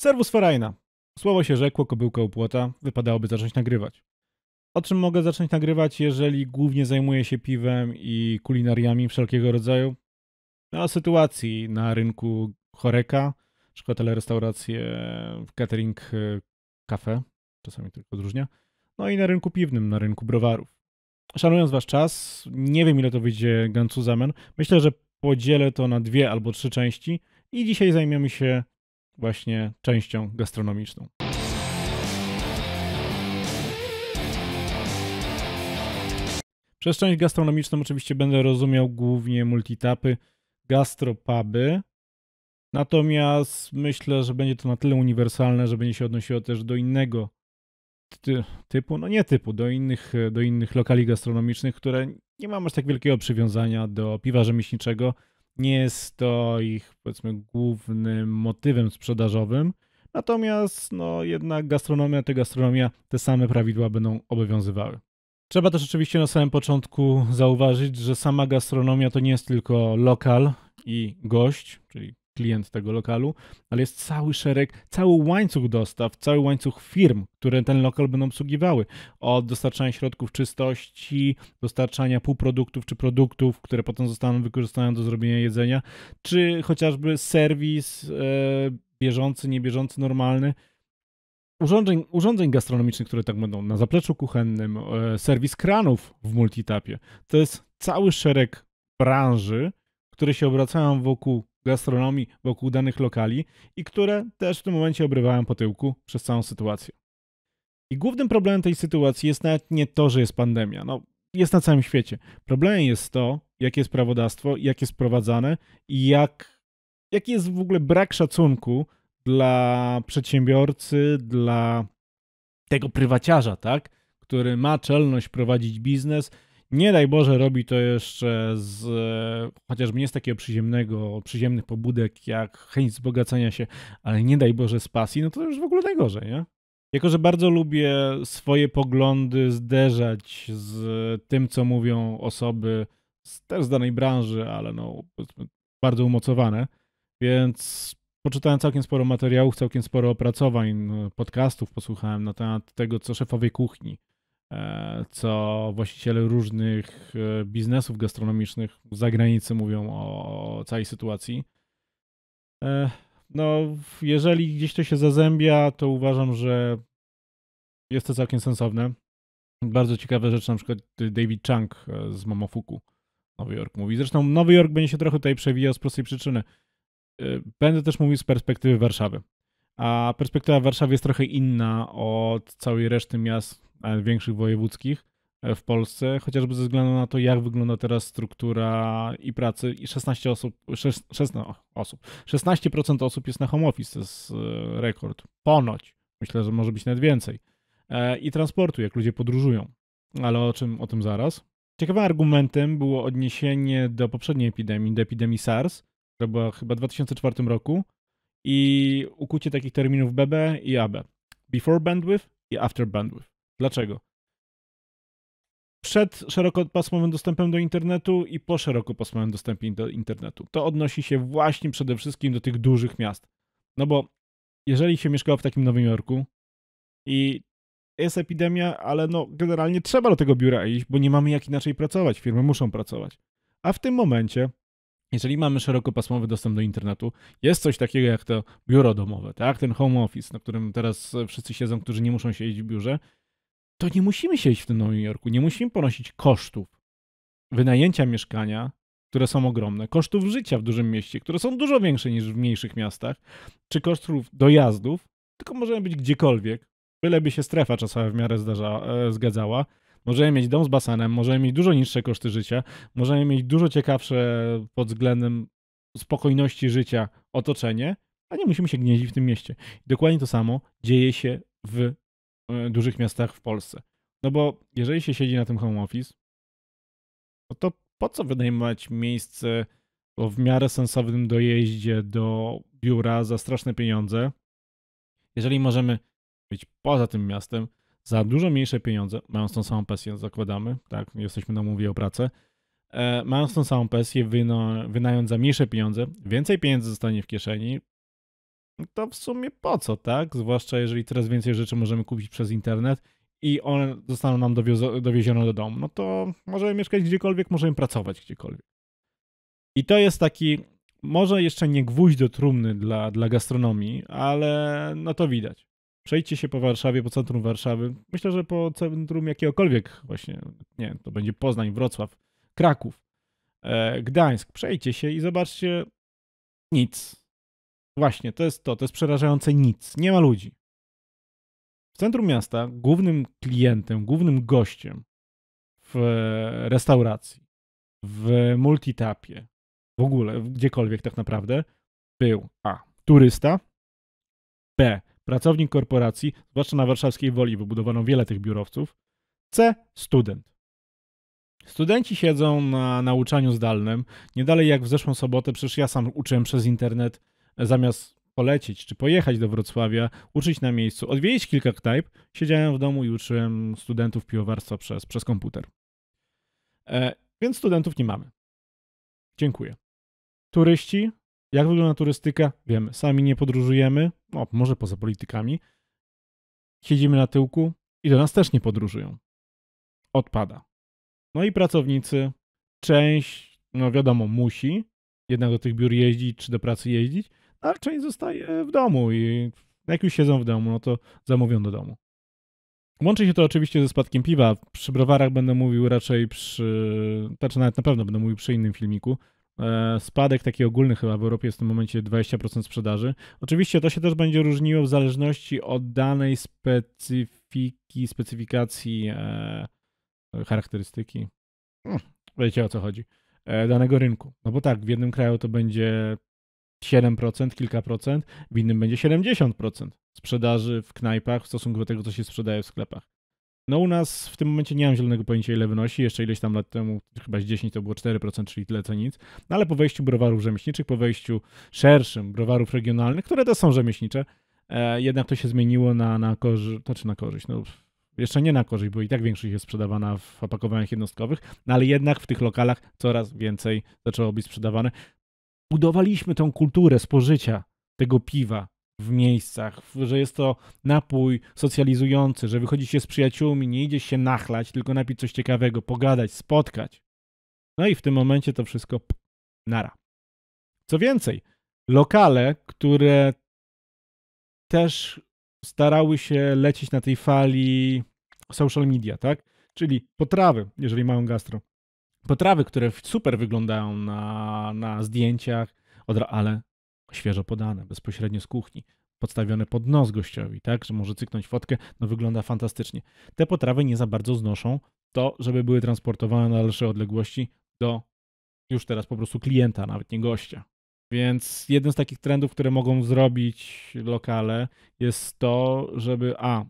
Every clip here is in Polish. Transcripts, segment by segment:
Serwus Ferajna. Słowo się rzekło, kobyłka upłota, wypadałoby zacząć nagrywać. O czym mogę zacząć nagrywać, jeżeli głównie zajmuję się piwem i kulinariami wszelkiego rodzaju? No, o sytuacji na rynku Choreka, szkotele, restauracje, catering, kafe, czasami tylko odróżnia, no i na rynku piwnym, na rynku browarów. Szanując Wasz czas, nie wiem ile to wyjdzie Zamen, myślę, że podzielę to na dwie albo trzy części i dzisiaj zajmiemy się właśnie częścią gastronomiczną. Przez część gastronomiczną oczywiście będę rozumiał głównie multitapy, gastropuby. Natomiast myślę, że będzie to na tyle uniwersalne, że będzie się odnosiło też do innego ty typu, no nie typu, do innych, do innych lokali gastronomicznych, które nie mam aż tak wielkiego przywiązania do piwa rzemieślniczego, nie jest to ich powiedzmy głównym motywem sprzedażowym. Natomiast no, jednak gastronomia, to gastronomia, te same prawidła będą obowiązywały. Trzeba też oczywiście na samym początku zauważyć, że sama gastronomia to nie jest tylko lokal i gość, czyli klient tego lokalu, ale jest cały szereg, cały łańcuch dostaw, cały łańcuch firm, które ten lokal będą obsługiwały. Od dostarczania środków czystości, dostarczania półproduktów czy produktów, które potem zostaną wykorzystane do zrobienia jedzenia, czy chociażby serwis e, bieżący, niebieżący, normalny urządzeń, urządzeń gastronomicznych, które tak będą na zapleczu kuchennym, e, serwis kranów w multitapie. To jest cały szereg branży, które się obracają wokół gastronomii wokół danych lokali i które też w tym momencie obrywają po tyłku przez całą sytuację. I głównym problemem tej sytuacji jest nawet nie to, że jest pandemia. No, jest na całym świecie. Problemem jest to, jakie jest prawodawstwo, jak jest wprowadzane i jak, jaki jest w ogóle brak szacunku dla przedsiębiorcy, dla tego prywaciarza, tak? który ma czelność prowadzić biznes nie daj Boże, robi to jeszcze z e, chociażby nie z takiego przyziemnego, przyziemnych pobudek jak chęć wzbogacania się, ale nie daj Boże z pasji, no to już w ogóle najgorzej, nie? Jako, że bardzo lubię swoje poglądy zderzać z e, tym, co mówią osoby z, też z danej branży, ale no bardzo umocowane, więc poczytałem całkiem sporo materiałów, całkiem sporo opracowań, no, podcastów posłuchałem na temat tego, co szefowie kuchni e, co właściciele różnych e, biznesów gastronomicznych za granicą mówią o całej sytuacji. E, no, jeżeli gdzieś to się zazębia, to uważam, że jest to całkiem sensowne. Bardzo ciekawe rzeczy, na przykład y, David Chang e, z Momofuku Nowy Jork mówi. Zresztą Nowy Jork będzie się trochę tutaj przewijał z prostej przyczyny. Będę też mówił z perspektywy Warszawy, a perspektywa Warszawy jest trochę inna od całej reszty miast e, większych wojewódzkich e, w Polsce, chociażby ze względu na to, jak wygląda teraz struktura i pracy. I 16 osób, 16 no, osób, 16% osób jest na home office, to jest e, rekord. Ponoć. Myślę, że może być nawet więcej. I transportu, jak ludzie podróżują. Ale o czym, o tym zaraz. Ciekawym argumentem było odniesienie do poprzedniej epidemii, do epidemii SARS, która była chyba w 2004 roku, i ukucie takich terminów BB i AB. Before bandwidth i after bandwidth. Dlaczego? Przed szerokopasmowym dostępem do internetu i po szerokopasmowym dostępie do internetu. To odnosi się właśnie przede wszystkim do tych dużych miast. No bo jeżeli się mieszkało w takim Nowym Jorku i jest epidemia, ale no generalnie trzeba do tego biura iść, bo nie mamy jak inaczej pracować. Firmy muszą pracować. A w tym momencie jeżeli mamy szerokopasmowy dostęp do internetu, jest coś takiego jak to biuro domowe, tak? Ten home office, na którym teraz wszyscy siedzą, którzy nie muszą siedzieć w biurze, to nie musimy siedzieć w tym Nowym Jorku, nie musimy ponosić kosztów wynajęcia mieszkania, które są ogromne, kosztów życia w dużym mieście, które są dużo większe niż w mniejszych miastach, czy kosztów dojazdów, tylko możemy być gdziekolwiek, byleby się strefa czasowa w miarę zdarza, e, zgadzała. Możemy mieć dom z basenem, możemy mieć dużo niższe koszty życia, możemy mieć dużo ciekawsze pod względem spokojności życia otoczenie, a nie musimy się gnieździć w tym mieście. Dokładnie to samo dzieje się w e, dużych miastach w Polsce. No bo jeżeli się siedzi na tym home office, no to po co wynajmować miejsce w miarę sensownym dojeździe do biura za straszne pieniądze, jeżeli możemy być poza tym miastem, za dużo mniejsze pieniądze, mając tą samą pasję, zakładamy, tak, jesteśmy na umowie o pracę, e, mając tą samą pasję, wyna, wynając za mniejsze pieniądze, więcej pieniędzy zostanie w kieszeni, to w sumie po co, tak? Zwłaszcza jeżeli teraz więcej rzeczy możemy kupić przez internet i one zostaną nam dowiezione do domu, no to możemy mieszkać gdziekolwiek, możemy pracować gdziekolwiek. I to jest taki, może jeszcze nie gwóźdź do trumny dla, dla gastronomii, ale no to widać przejdźcie się po Warszawie, po centrum Warszawy. Myślę, że po centrum jakiegokolwiek właśnie, nie to będzie Poznań, Wrocław, Kraków, e, Gdańsk. Przejdźcie się i zobaczcie nic. Właśnie, to jest to, to jest przerażające nic. Nie ma ludzi. W centrum miasta głównym klientem, głównym gościem w restauracji, w multitapie, w ogóle, gdziekolwiek tak naprawdę, był A. Turysta, B pracownik korporacji, zwłaszcza na warszawskiej Woli wybudowano wiele tych biurowców. C. Student. Studenci siedzą na nauczaniu zdalnym. Nie dalej jak w zeszłą sobotę, przecież ja sam uczyłem przez internet, e, zamiast polecieć czy pojechać do Wrocławia, uczyć na miejscu, odwiedzić kilka knajp, siedziałem w domu i uczyłem studentów piłowarstwa przez, przez komputer. E, więc studentów nie mamy. Dziękuję. Turyści jak wygląda turystyka? Wiemy, sami nie podróżujemy, no, może poza politykami. Siedzimy na tyłku i do nas też nie podróżują. Odpada. No i pracownicy, część, no wiadomo, musi jednak do tych biur jeździć czy do pracy jeździć, no, ale część zostaje w domu i jak już siedzą w domu, no to zamówią do domu. Łączy się to oczywiście ze spadkiem piwa. Przy browarach będę mówił raczej przy. Znaczy nawet na pewno będę mówił przy innym filmiku, E, spadek taki ogólny chyba w Europie jest w tym momencie 20% sprzedaży. Oczywiście to się też będzie różniło w zależności od danej specyfiki, specyfikacji, e, charakterystyki. Hmm, wiecie o co chodzi. E, danego rynku. No bo tak, w jednym kraju to będzie 7%, kilka procent, w innym będzie 70% sprzedaży w knajpach w stosunku do tego, co się sprzedaje w sklepach. No u nas w tym momencie nie mam zielonego pojęcia ile wynosi, jeszcze ileś tam lat temu, chyba z 10 to było 4%, czyli tyle co nic, no ale po wejściu browarów rzemieślniczych, po wejściu szerszym browarów regionalnych, które też są rzemieślnicze, e, jednak to się zmieniło na, na korzyść, znaczy na korzyść, no jeszcze nie na korzyść, bo i tak większość jest sprzedawana w opakowaniach jednostkowych, no ale jednak w tych lokalach coraz więcej zaczęło być sprzedawane. Budowaliśmy tą kulturę spożycia tego piwa, w miejscach, że jest to napój socjalizujący, że wychodzi się z przyjaciółmi, nie idzie się nachlać, tylko napić coś ciekawego, pogadać, spotkać. No i w tym momencie to wszystko nara. Co więcej, lokale, które też starały się lecieć na tej fali social media, tak? Czyli potrawy, jeżeli mają gastro. Potrawy, które super wyglądają na, na zdjęciach, ale świeżo podane, bezpośrednio z kuchni, podstawione pod nos gościowi, tak, że może cyknąć fotkę, no wygląda fantastycznie. Te potrawy nie za bardzo znoszą to, żeby były transportowane na dalsze odległości do już teraz po prostu klienta, nawet nie gościa. Więc jeden z takich trendów, które mogą zrobić lokale, jest to, żeby a,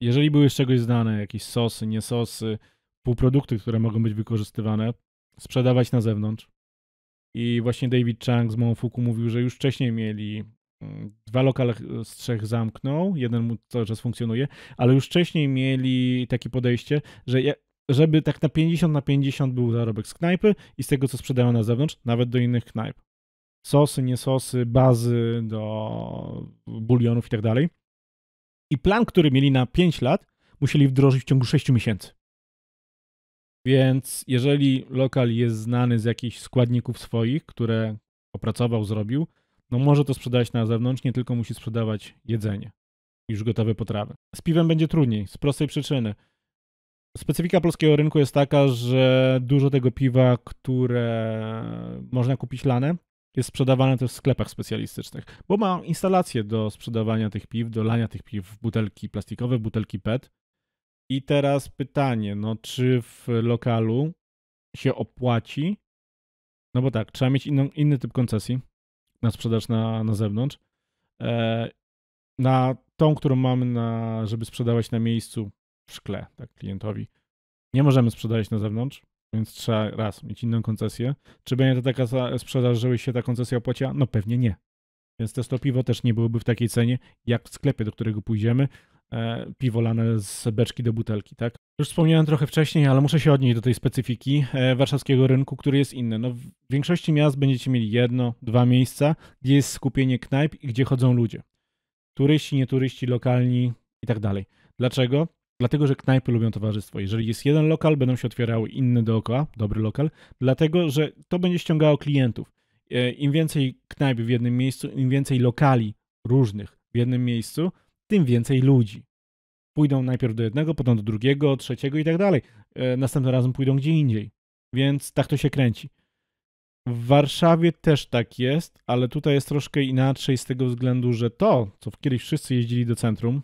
jeżeli były z czegoś znane, jakieś sosy, nie sosy, półprodukty, które mogą być wykorzystywane, sprzedawać na zewnątrz, i właśnie David Chang z Momofuku mówił, że już wcześniej mieli mm, dwa lokale z trzech zamknął, jeden mu cały czas funkcjonuje, ale już wcześniej mieli takie podejście, że żeby tak na 50 na 50 był zarobek z knajpy i z tego, co sprzedają na zewnątrz, nawet do innych knajp. Sosy, nie sosy, bazy do bulionów i tak dalej. I plan, który mieli na 5 lat, musieli wdrożyć w ciągu 6 miesięcy. Więc jeżeli lokal jest znany z jakichś składników swoich, które opracował, zrobił, no może to sprzedać na zewnątrz, nie tylko musi sprzedawać jedzenie, już gotowe potrawy. Z piwem będzie trudniej, z prostej przyczyny. Specyfika polskiego rynku jest taka, że dużo tego piwa, które można kupić lane, jest sprzedawane też w sklepach specjalistycznych, bo ma instalacje do sprzedawania tych piw, do lania tych piw w butelki plastikowe, w butelki PET, i teraz pytanie, no czy w lokalu się opłaci? No bo tak, trzeba mieć inną, inny typ koncesji na sprzedaż na, na zewnątrz. E, na tą, którą mamy, na, żeby sprzedawać na miejscu w szkle, tak, klientowi. Nie możemy sprzedawać na zewnątrz, więc trzeba raz mieć inną koncesję. Czy będzie to taka sprzedaż, żeby się ta koncesja opłaciła? No pewnie nie. Więc też to piwo też nie byłoby w takiej cenie, jak w sklepie, do którego pójdziemy, E, piwo lane z beczki do butelki, tak? Już wspomniałem trochę wcześniej, ale muszę się odnieść do tej specyfiki e, warszawskiego rynku, który jest inny. No, w większości miast będziecie mieli jedno, dwa miejsca, gdzie jest skupienie knajp i gdzie chodzą ludzie. Turyści, nieturyści, lokalni i tak dalej. Dlaczego? Dlatego, że knajpy lubią towarzystwo. Jeżeli jest jeden lokal, będą się otwierały inne dookoła, dobry lokal, dlatego, że to będzie ściągało klientów. E, Im więcej knajp w jednym miejscu, im więcej lokali różnych w jednym miejscu, tym więcej ludzi. Pójdą najpierw do jednego, potem do drugiego, trzeciego i tak dalej. E, następnym razem pójdą gdzie indziej. Więc tak to się kręci. W Warszawie też tak jest, ale tutaj jest troszkę inaczej z tego względu, że to, co kiedyś wszyscy jeździli do centrum,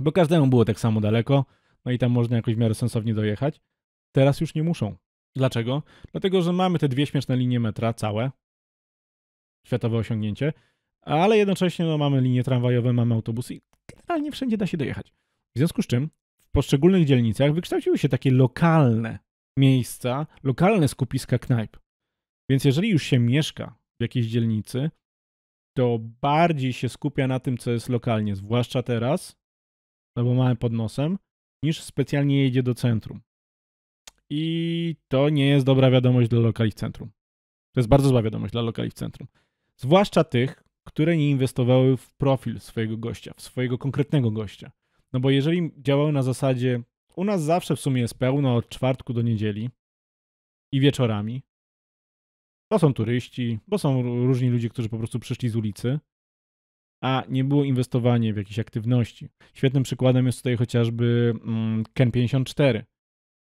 bo każdemu było tak samo daleko, no i tam można jakoś w miarę sensownie dojechać, teraz już nie muszą. Dlaczego? Dlatego, że mamy te dwie śmieszne linie metra całe, światowe osiągnięcie, ale jednocześnie no, mamy linie tramwajowe, mamy autobusy i generalnie wszędzie da się dojechać. W związku z czym w poszczególnych dzielnicach wykształciły się takie lokalne miejsca, lokalne skupiska knajp. Więc jeżeli już się mieszka w jakiejś dzielnicy, to bardziej się skupia na tym, co jest lokalnie, zwłaszcza teraz, no bo mamy pod nosem, niż specjalnie jedzie do centrum. I to nie jest dobra wiadomość dla lokali w centrum. To jest bardzo zła wiadomość dla lokali w centrum. Zwłaszcza tych, które nie inwestowały w profil swojego gościa, w swojego konkretnego gościa. No bo jeżeli działały na zasadzie, u nas zawsze w sumie jest pełno od czwartku do niedzieli i wieczorami, bo są turyści, bo są różni ludzie, którzy po prostu przyszli z ulicy, a nie było inwestowanie w jakieś aktywności. Świetnym przykładem jest tutaj chociażby mm, Ken 54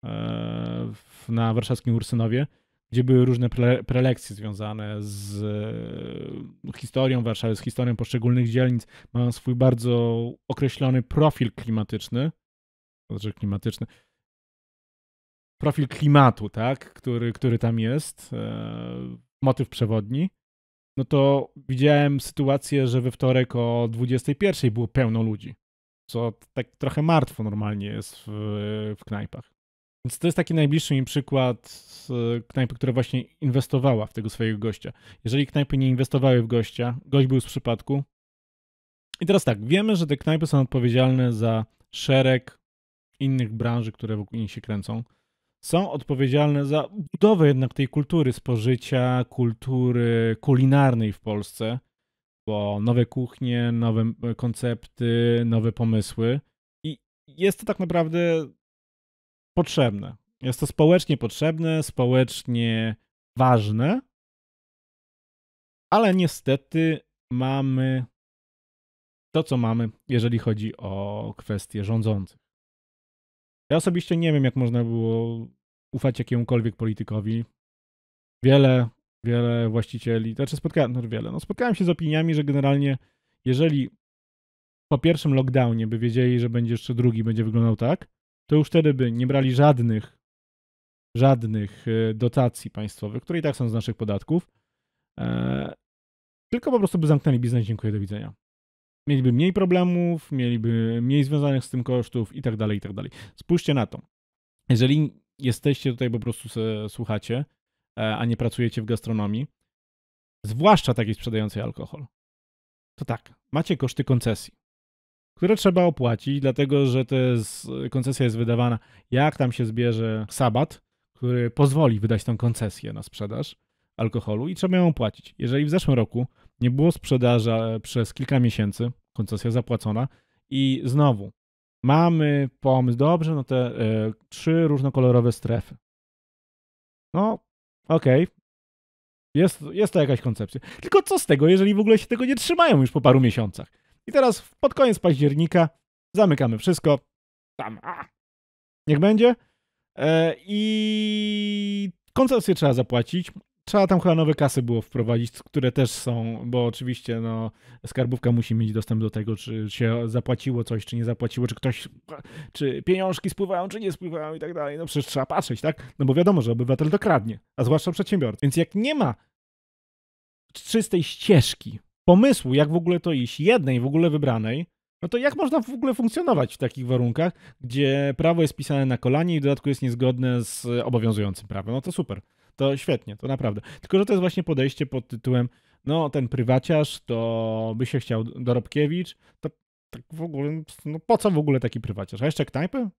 e, na warszawskim Ursynowie, gdzie były różne pre prelekcje związane z e, historią Warszawy, z historią poszczególnych dzielnic. Mają swój bardzo określony profil klimatyczny, znaczy klimatyczny, profil klimatu, tak, który, który tam jest, e, motyw przewodni. No to widziałem sytuację, że we wtorek o 21 było pełno ludzi, co tak trochę martwo normalnie jest w, w knajpach. Więc to jest taki najbliższy mi przykład knajpy, która właśnie inwestowała w tego swojego gościa. Jeżeli knajpy nie inwestowały w gościa, gość był z przypadku. I teraz tak, wiemy, że te knajpy są odpowiedzialne za szereg innych branży, które wokół nich się kręcą. Są odpowiedzialne za budowę jednak tej kultury spożycia, kultury kulinarnej w Polsce, bo nowe kuchnie, nowe koncepty, nowe pomysły. I jest to tak naprawdę potrzebne. Jest to społecznie potrzebne, społecznie ważne, ale niestety mamy to, co mamy, jeżeli chodzi o kwestie rządzących. Ja osobiście nie wiem, jak można było ufać jakiemukolwiek politykowi. Wiele, wiele właścicieli, znaczy spotkałem, no wiele, no spotkałem się z opiniami, że generalnie jeżeli po pierwszym lockdownie by wiedzieli, że będzie jeszcze drugi, będzie wyglądał tak, to już wtedy by nie brali żadnych, żadnych e, dotacji państwowych, które i tak są z naszych podatków, e, tylko po prostu by zamknęli biznes, dziękuję, do widzenia. Mieliby mniej problemów, mieliby mniej związanych z tym kosztów i tak dalej, i tak dalej. Spójrzcie na to. Jeżeli jesteście tutaj po prostu słuchacie, e, a nie pracujecie w gastronomii, zwłaszcza takiej sprzedającej alkohol, to tak, macie koszty koncesji które trzeba opłacić, dlatego że to jest, koncesja jest wydawana, jak tam się zbierze sabat, który pozwoli wydać tą koncesję na sprzedaż alkoholu i trzeba ją opłacić. Jeżeli w zeszłym roku nie było sprzedaży przez kilka miesięcy, koncesja zapłacona i znowu mamy pomysł, dobrze, no te y, trzy różnokolorowe strefy. No, okej. Okay. Jest, jest to jakaś koncepcja. Tylko co z tego, jeżeli w ogóle się tego nie trzymają już po paru miesiącach? I teraz pod koniec października zamykamy wszystko. Tam, a, niech będzie. E, I koncesję trzeba zapłacić. Trzeba tam chyba nowe kasy było wprowadzić, które też są, bo oczywiście no, skarbówka musi mieć dostęp do tego, czy się zapłaciło coś, czy nie zapłaciło, czy ktoś, czy pieniążki spływają, czy nie spływają i tak dalej. No przecież trzeba patrzeć, tak? No bo wiadomo, że obywatel to kradnie, a zwłaszcza przedsiębiorca. Więc jak nie ma czystej ścieżki pomysłu, jak w ogóle to iść, jednej w ogóle wybranej, no to jak można w ogóle funkcjonować w takich warunkach, gdzie prawo jest pisane na kolanie i w dodatku jest niezgodne z obowiązującym prawem? No to super, to świetnie, to naprawdę. Tylko, że to jest właśnie podejście pod tytułem, no ten prywaciarz to by się chciał Dorobkiewicz, to tak w ogóle, no po co w ogóle taki prywaciarz? A jeszcze knajpy?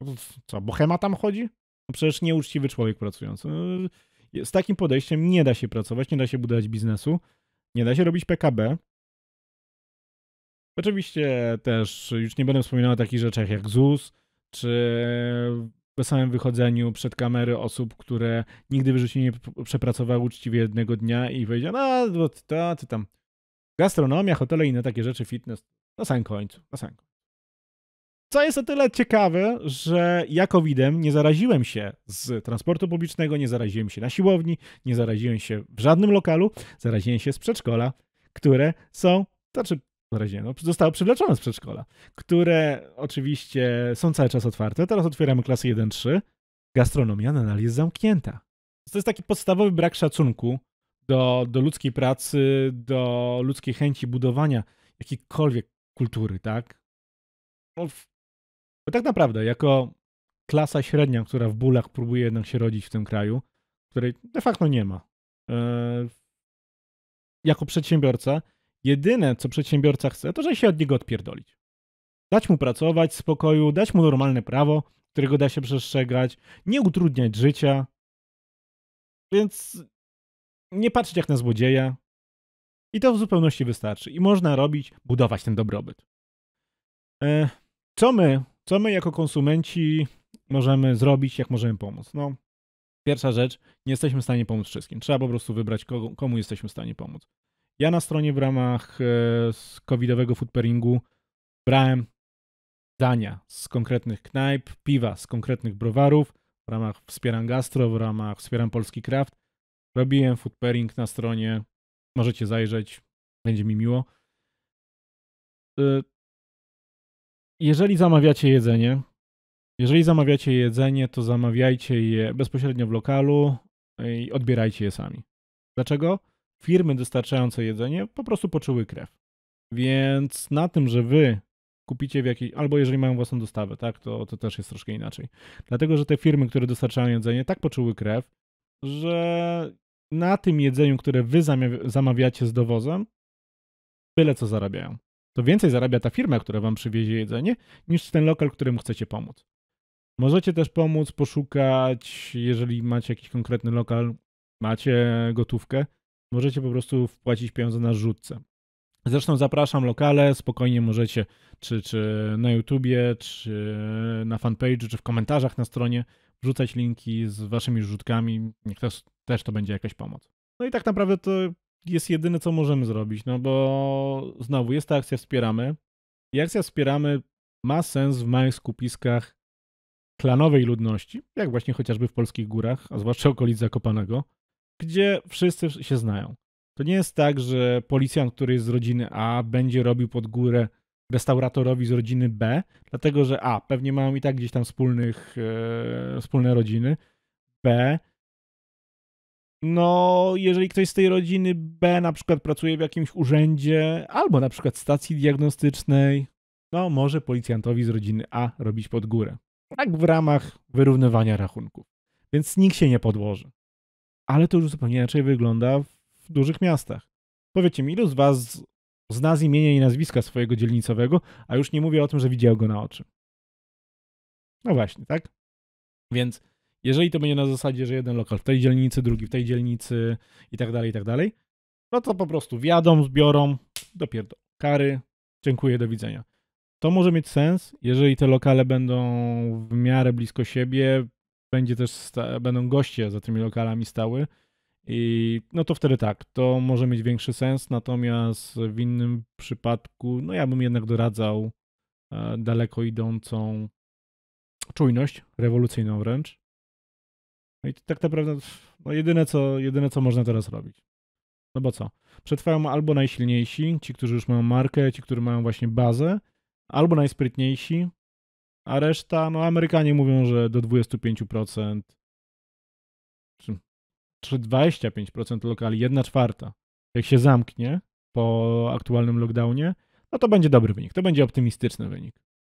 No co, bohema tam chodzi? No przecież nieuczciwy człowiek pracujący. No, z takim podejściem nie da się pracować, nie da się budować biznesu. Nie da się robić PKB. Oczywiście też już nie będę wspominał o takich rzeczach jak ZUS, czy po samym wychodzeniu przed kamery osób, które nigdy w życiu nie przepracowały uczciwie jednego dnia i powiedziały, no, to, to, to tam gastronomia, hotele i inne takie rzeczy, fitness, na samym końcu, na samym końcu. Co jest o tyle ciekawe, że ja COVID-em nie zaraziłem się z transportu publicznego, nie zaraziłem się na siłowni, nie zaraziłem się w żadnym lokalu, zaraziłem się z przedszkola, które są, znaczy zaraziłem, no, zostało przywleczone z przedszkola, które oczywiście są cały czas otwarte. Teraz otwieramy klasy 1-3. Gastronomia nadal jest zamknięta. To jest taki podstawowy brak szacunku do, do ludzkiej pracy, do ludzkiej chęci budowania jakiejkolwiek kultury, tak? No, bo tak naprawdę, jako klasa średnia, która w bólach próbuje jednak się rodzić w tym kraju, której de facto nie ma, e, jako przedsiębiorca, jedyne co przedsiębiorca chce, to że się od niego odpierdolić. Dać mu pracować w spokoju, dać mu normalne prawo, którego da się przestrzegać, nie utrudniać życia. Więc nie patrzeć jak na złodzieja. I to w zupełności wystarczy. I można robić, budować ten dobrobyt. E, co my co my jako konsumenci możemy zrobić, jak możemy pomóc? No, pierwsza rzecz, nie jesteśmy w stanie pomóc wszystkim. Trzeba po prostu wybrać, komu, komu jesteśmy w stanie pomóc. Ja na stronie w ramach e, covidowego foodpairingu brałem dania z konkretnych knajp, piwa z konkretnych browarów, w ramach Wspieram Gastro, w ramach Wspieram Polski Kraft. Robiłem food na stronie, możecie zajrzeć, będzie mi miło. E, jeżeli zamawiacie jedzenie, jeżeli zamawiacie jedzenie, to zamawiajcie je bezpośrednio w lokalu e, i odbierajcie je sami. Dlaczego? Firmy dostarczające jedzenie po prostu poczuły krew. Więc na tym, że wy kupicie w jakiejś, albo jeżeli mają własną dostawę, tak, to, to też jest troszkę inaczej. Dlatego, że te firmy, które dostarczają jedzenie, tak poczuły krew, że na tym jedzeniu, które wy zamawiacie z dowozem, byle co zarabiają to więcej zarabia ta firma, która wam przywiezie jedzenie, niż ten lokal, któremu chcecie pomóc. Możecie też pomóc poszukać, jeżeli macie jakiś konkretny lokal, macie gotówkę, możecie po prostu wpłacić pieniądze na rzutce. Zresztą zapraszam lokale, spokojnie możecie, czy, czy na YouTubie, czy na fanpage, czy w komentarzach na stronie, wrzucać linki z waszymi rzutkami, niech też, też to będzie jakaś pomoc. No i tak naprawdę to jest jedyne, co możemy zrobić, no bo znowu jest ta akcja Wspieramy i akcja Wspieramy ma sens w małych skupiskach klanowej ludności, jak właśnie chociażby w polskich górach, a zwłaszcza okolic Zakopanego, gdzie wszyscy się znają. To nie jest tak, że policjant, który jest z rodziny A, będzie robił pod górę restauratorowi z rodziny B, dlatego że A, pewnie mają i tak gdzieś tam wspólnych, e, wspólne rodziny, B, no, jeżeli ktoś z tej rodziny B na przykład pracuje w jakimś urzędzie albo na przykład stacji diagnostycznej, no może policjantowi z rodziny A robić pod górę. Tak w ramach wyrównywania rachunków. Więc nikt się nie podłoży. Ale to już zupełnie inaczej wygląda w dużych miastach. Powiedzcie mi, ilu z was zna z imienia i nazwiska swojego dzielnicowego, a już nie mówię o tym, że widział go na oczy. No właśnie, tak? Więc jeżeli to będzie na zasadzie, że jeden lokal w tej dzielnicy, drugi w tej dzielnicy i tak dalej, i tak dalej, no to po prostu wjadą, zbiorą, dopiero kary, dziękuję, do widzenia. To może mieć sens, jeżeli te lokale będą w miarę blisko siebie, będzie też będą goście za tymi lokalami stały i no to wtedy tak, to może mieć większy sens, natomiast w innym przypadku, no ja bym jednak doradzał e, daleko idącą czujność, rewolucyjną wręcz, no i tak naprawdę no jedyne, co, jedyne, co można teraz robić. No bo co? Przetrwają albo najsilniejsi, ci, którzy już mają markę, ci, którzy mają właśnie bazę, albo najsprytniejsi, a reszta, no Amerykanie mówią, że do 25%, czy, czy 25% lokali, 1 czwarta, jak się zamknie po aktualnym lockdownie, no to będzie dobry wynik, to będzie optymistyczny wynik,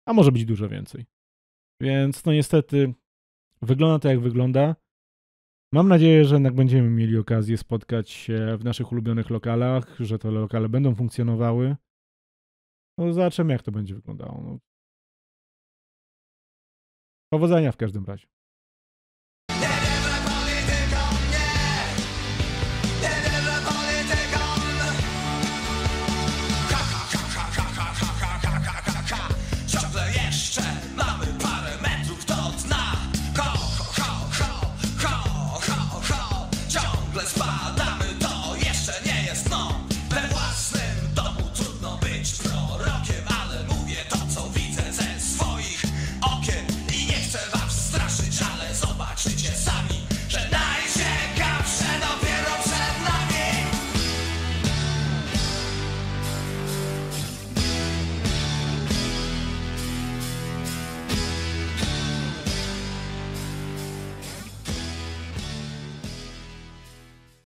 a może być dużo więcej. Więc no niestety wygląda to jak wygląda. Mam nadzieję, że jednak będziemy mieli okazję spotkać się w naszych ulubionych lokalach, że te lokale będą funkcjonowały. No zobaczymy, jak to będzie wyglądało. No. Powodzenia w każdym razie.